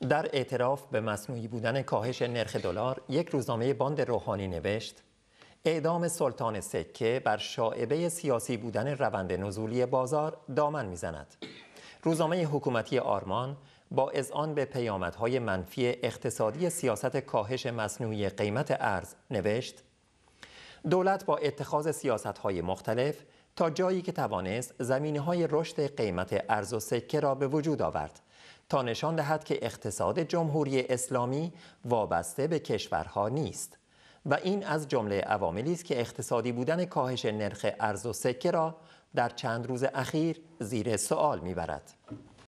در اعتراف به مصنوعی بودن کاهش نرخ دلار یک روزنامه باند روحانی نوشت اعدام سلطان سکه بر شاعبه سیاسی بودن روند نزولی بازار دامن میزند روزنامه حکومتی آرمان با اذعان به پیامدهای منفی اقتصادی سیاست کاهش مصنوعی قیمت ارز نوشت دولت با اتخاذ های مختلف تا جایی که توانست زمینه های رشد قیمت ارز و سکه را به وجود آورد تا نشان دهد که اقتصاد جمهوری اسلامی وابسته به کشورها نیست و این از جمله عواملی است که اقتصادی بودن کاهش نرخ ارز و سکه را در چند روز اخیر زیر سوال میبرد.